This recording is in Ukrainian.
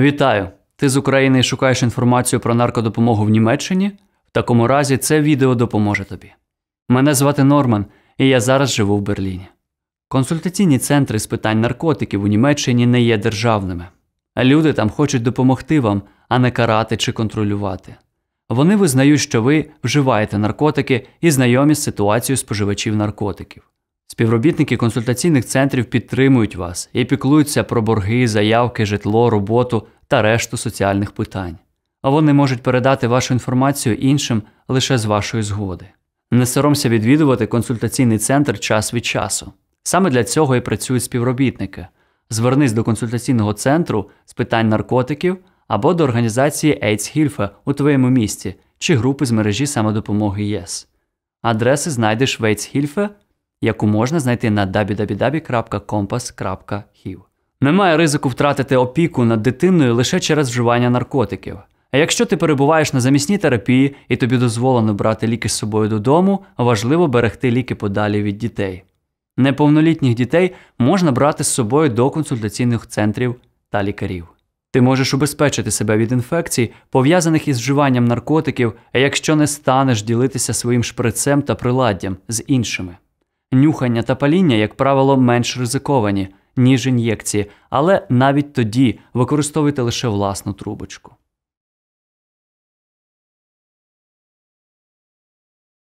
Вітаю! Ти з України і шукаєш інформацію про наркодопомогу в Німеччині? В такому разі це відео допоможе тобі. Мене звати Норман, і я зараз живу в Берліні. Консультаційні центри з питань наркотиків у Німеччині не є державними. Люди там хочуть допомогти вам, а не карати чи контролювати. Вони визнають, що ви вживаєте наркотики і знайомі з ситуацією споживачів наркотиків. Співробітники консультаційних центрів підтримують вас і піклуються про борги, заявки, житло, роботу та решту соціальних питань, а вони можуть передати вашу інформацію іншим лише з вашої згоди. Не соромся відвідувати консультаційний центр час від часу. Саме для цього і працюють співробітники. Звернись до консультаційного центру з питань наркотиків або до організації AIDS Hilfe у твоєму місті чи групи з мережі самодопомоги ЄС. Адреси знайдеш в AIDS Hilfe – яку можна знайти на www.compass.hiv. Немає ризику втратити опіку над дитиною лише через вживання наркотиків. А якщо ти перебуваєш на замісній терапії і тобі дозволено брати ліки з собою додому, важливо берегти ліки подалі від дітей. Неповнолітніх дітей можна брати з собою до консультаційних центрів та лікарів. Ти можеш убезпечити себе від інфекцій, пов'язаних із вживанням наркотиків, якщо не станеш ділитися своїм шприцем та приладдям з іншими. Нюхання та паління, як правило, менш ризиковані, ніж ін'єкції, але навіть тоді використовуйте лише власну трубочку.